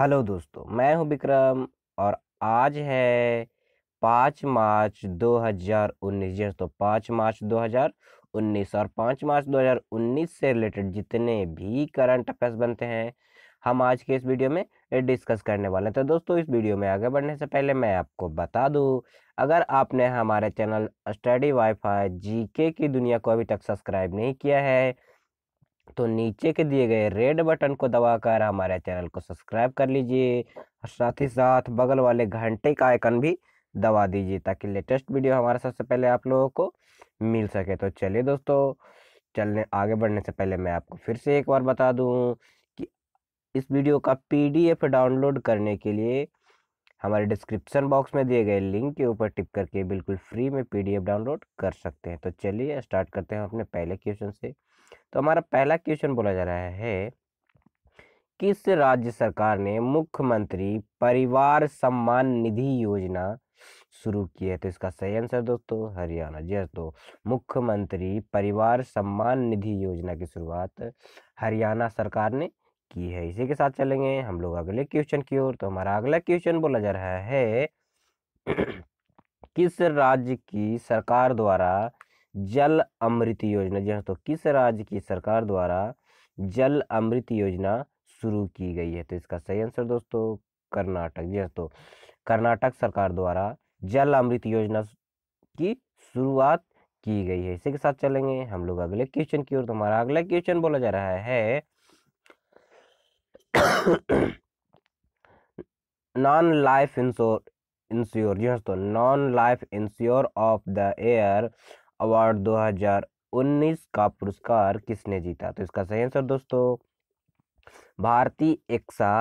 hello दोस्तों मैं हूं विक्रम और आज है पाँच मार्च 2019 जी तो पाँच मार्च 2019 और पाँच मार्च 2019 से रिलेटेड जितने भी करंट अफेयर्स बनते हैं हम आज के इस वीडियो में डिस्कस करने वाले हैं तो दोस्तों इस वीडियो में आगे बढ़ने से पहले मैं आपको बता दूं अगर आपने हमारे चैनल स्टडी वाईफाई जीके की दुनिया को अभी तक सब्सक्राइब नहीं किया है तो नीचे के दिए गए रेड बटन को दबाकर हमारे चैनल को सब्सक्राइब कर लीजिए और साथ ही साथ बगल वाले घंटे का आइकन भी दबा दीजिए ताकि लेटेस्ट वीडियो हमारे सबसे पहले आप लोगों को मिल सके तो चलिए दोस्तों चलने आगे बढ़ने से पहले मैं आपको फिर से एक बार बता दूँ कि इस वीडियो का पी डाउनलोड करने के लिए हमारे डिस्क्रिप्शन बॉक्स में दिए गए लिंक के ऊपर टिप करके बिल्कुल फ्री में पीडीएफ डाउनलोड कर सकते हैं तो चलिए स्टार्ट करते हैं अपने पहले क्वेश्चन से तो हमारा पहला क्वेश्चन बोला जा रहा है किस राज्य सरकार ने मुख्यमंत्री परिवार सम्मान निधि योजना शुरू की है तो इसका सही आंसर दोस्तों हरियाणा जी तो मुख्यमंत्री परिवार सम्मान निधि योजना की शुरुआत हरियाणा सरकार ने की है इसी के साथ चलेंगे हम लोग अगले क्वेश्चन की ओर तो हमारा अगला क्वेश्चन बोला जा रहा है किस राज्य की सरकार द्वारा जल अमृत योजना जी हाँ तो किस राज्य की सरकार द्वारा जल अमृत योजना शुरू की गई है तो इसका सही आंसर दोस्तों कर्नाटक जी हाँ तो कर्नाटक सरकार द्वारा जल अमृत योजना की शुरुआत की गई है इसी के साथ चलेंगे हम लोग अगले क्वेश्चन की ओर तो हमारा अगला क्वेश्चन बोला जा रहा है नॉन लाइफ इंश्योर इंश्योर जी हाँ दोस्तों non life insurer of the year award 2019 का पुरस्कार किसने जीता तो इसका सही आंसर दोस्तों भारतीय एक्सा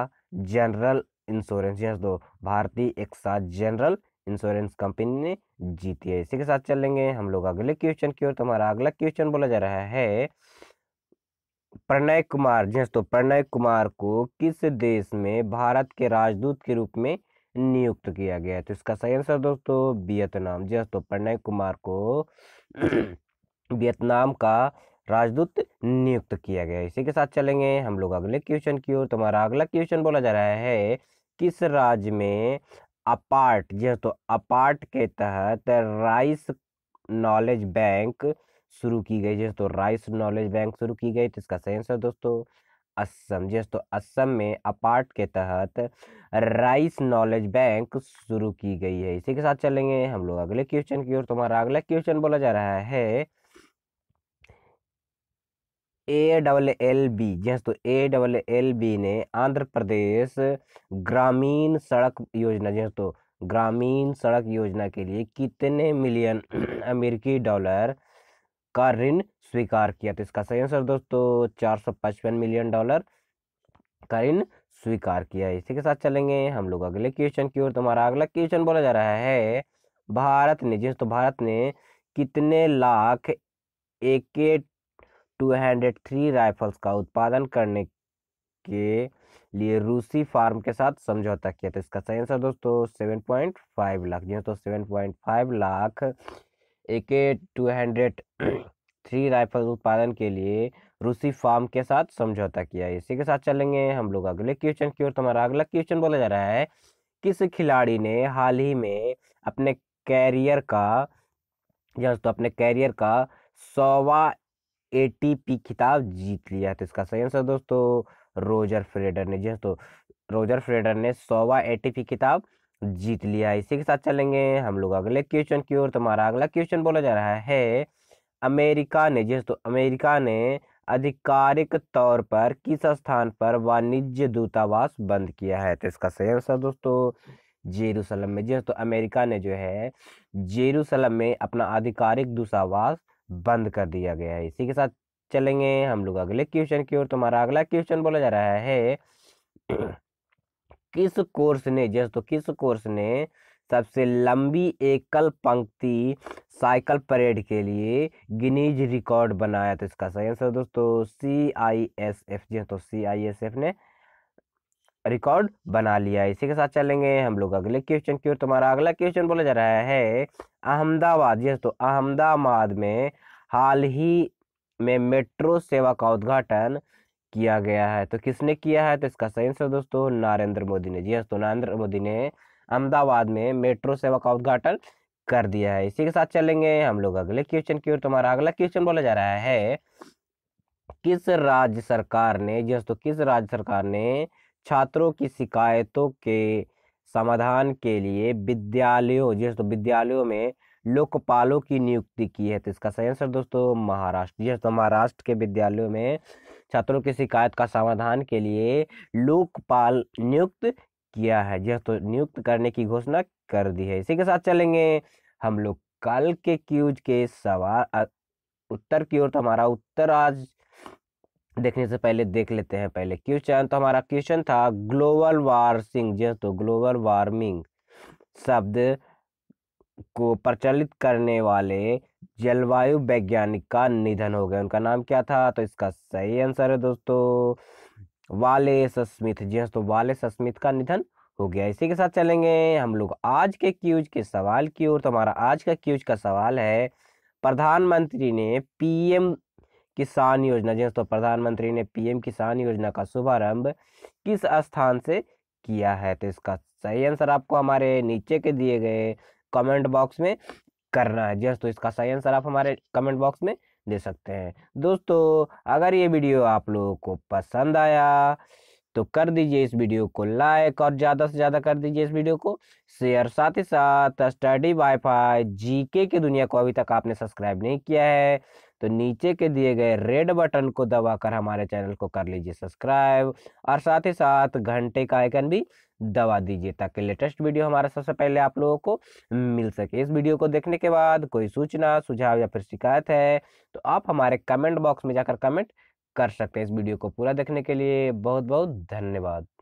जनरल इंश्योरेंस जी हाँ दोस्तों भारतीय एक्सा जनरल इंश्योरेंस कंपनी ने जीती है इसी के साथ चलेंगे हम लोग अगले क्वेश्चन की ओर तो हमारा अगला क्वेश्चन बोला जा रहा है प्रणय कुमार जी हाँ, तो प्रणय कुमार को किस देश में भारत के राजदूत के रूप में नियुक्त किया गया है तो इसका सही आंसर दोस्तों वियतनाम जी हाँ, तो प्रणय कुमार को वियतनाम का राजदूत नियुक्त किया गया इसी के साथ चलेंगे हम लोग अगले क्वेश्चन की ओर तुम्हारा तो अगला क्वेश्चन बोला जा रहा है किस राज्य में अपार्ट जी हाँ, तो अपार्ट के तहत राइस नॉलेज बैंक शुरू की गई जैसे तो राइस नॉलेज बैंक शुरू की गई तो इसका सही आंसर दोस्तों असम जैसे तो असम में अपार्ट के तहत राइस नॉलेज बैंक शुरू की गई है इसी के साथ चलेंगे हम लोग अगले क्वेश्चन की ओर तुम्हारा तो अगला क्वेश्चन बोला जा रहा है ए डबल एल बी जैसे तो ए डबल एल बी ने आंध्र प्रदेश ग्रामीण सड़क योजना जैसे तो ग्रामीण सड़क योजना के लिए कितने मिलियन अमेरिकी डॉलर का ऋण स्वीकार किया तो इसका सही आंसर दोस्तों चार सौ पचपन मिलियन डॉलर का ऋण स्वीकार किया इसी के साथ चलेंगे हम लोग अगले क्वेश्चन की ओर तुम्हारा अगला क्वेश्चन बोला जा रहा है भारत ने जिस तो भारत ने कितने lakh A K two hundred three rifles का उत्पादन करने के लिए रूसी फार्म के साथ समझौता किया तो इसका सही आंसर दोस्तों सेवन पॉइंट फाइव लाख जी तो seven point five lakh A K two hundred three rifle उत्पादन के लिए रूसी फार्म के साथ समझौता किया इसी के साथ चलेंगे हम लोग अगले क्वेश्चन की ओर तो हमारा अगला क्वेश्चन बोला जा रहा है किस खिलाड़ी ने हाल ही में अपने कैरियर का तो अपने कैरियर का सोवा ए खिताब जीत लिया तो इसका सही आंसर दोस्तों रोजर फ्रेडर ने जी हाँ दोस्तों रोजर फ्रेडर ने सोवा ए खिताब जीत लिया इसी के साथ चलेंगे हम लोग अगले क्वेश्चन की ओर तुम्हारा अगला क्वेश्चन बोला जा रहा है अमेरिका ने जिस हाँ तो अमेरिका ने आधिकारिक तौर पर किस स्थान पर वाणिज्य दूतावास बंद किया है तो इसका सही आंसर दोस्तों जेरूसलम में जिस हाँ तो अमेरिका ने जो है जेरूसलम में अपना आधिकारिक दूतावास बंद कर दिया गया है इसी के साथ चलेंगे हम लोग अगले क्वेश्चन की ओर तुम्हारा अगला क्वेश्चन बोला जा रहा है किस कोर्स ने जस्ट तो किस कोर्स ने सबसे लंबी एकल पंक्ति साइकिल परेड के लिए गिनीज रिकॉर्ड बनाया तो इसका सही आंसर दोस्तों सी आई एस एफ जी तो सी आई एस एफ ने रिकॉर्ड बना लिया इसी के साथ चलेंगे हम लोग अगले क्वेश्चन की ओर तुम्हारा अगला क्वेश्चन बोला जा रहा है अहमदाबाद जी तो अहमदाबाद में हाल ही में मेट्रो सेवा का उद्घाटन किया गया है तो किसने किया है तो इसका सही आंसर दोस्तों नरेंद्र मोदी ने जी हाँ तो नरेंद्र मोदी ने अहमदाबाद में मेट्रो सेवा का उद्घाटन कर दिया है इसी के साथ चलेंगे हम लोग अगले क्वेश्चन की ओर तुम्हारा तो अगला क्वेश्चन बोला जा रहा है किस राज्य सरकार ने जी हाँ दोस्तों किस राज्य सरकार ने छात्रों की शिकायतों के समाधान के लिए विद्यालयों जी हाँ दोस्तों विद्यालयों में लोकपालों की नियुक्ति की है तो इसका सही आंसर दोस्तों महाराष्ट्र जी हाँ दोस्तों महाराष्ट्र के विद्यालयों में छात्रों की शिकायत का समाधान के लिए लोकपाल नियुक्त किया है यह तो नियुक्त करने की घोषणा कर दी है इसी के साथ चलेंगे हम लोग कल के क्यूज के सवाल उत्तर की ओर तो हमारा उत्तर आज देखने से पहले देख लेते हैं पहले क्वेश्चन तो हमारा क्वेश्चन था ग्लोबल वार्मिंग जी तो ग्लोबल वार्मिंग शब्द को प्रचलित करने वाले जलवायु वैज्ञानिक का निधन हो गया उनका नाम क्या था तो इसका सही आंसर है दोस्तों वाले स्मिथ जी हाँ तो वाले स्मिथ का निधन हो गया इसी के साथ चलेंगे हम लोग आज के क्यूज के सवाल की ओर तो हमारा आज का क्यूज का सवाल है प्रधानमंत्री ने पीएम किसान योजना जी तो प्रधानमंत्री ने पीएम किसान योजना का शुभारंभ किस स्थान से किया है तो इसका सही आंसर आपको हमारे नीचे के दिए गए कमेंट बॉक्स में करना है जस्ट तो इसका सही आंसर आप हमारे कमेंट बॉक्स में दे सकते हैं दोस्तों अगर ये वीडियो आप लोगों को पसंद आया तो कर दीजिए इस वीडियो को लाइक और ज़्यादा से ज़्यादा कर दीजिए इस वीडियो को शेयर साथ ही साथ स्टडी वाईफाई जीके की दुनिया को अभी तक आपने सब्सक्राइब नहीं किया है तो नीचे के दिए गए रेड बटन को दबाकर हमारे चैनल को कर लीजिए सब्सक्राइब और साथ ही साथ घंटे का आइकन भी दबा दीजिए ताकि लेटेस्ट वीडियो हमारा सबसे पहले आप लोगों को मिल सके इस वीडियो को देखने के बाद कोई सूचना सुझाव या फिर शिकायत है तो आप हमारे कमेंट बॉक्स में जाकर कमेंट कर सकते हैं इस वीडियो को पूरा देखने के लिए बहुत बहुत धन्यवाद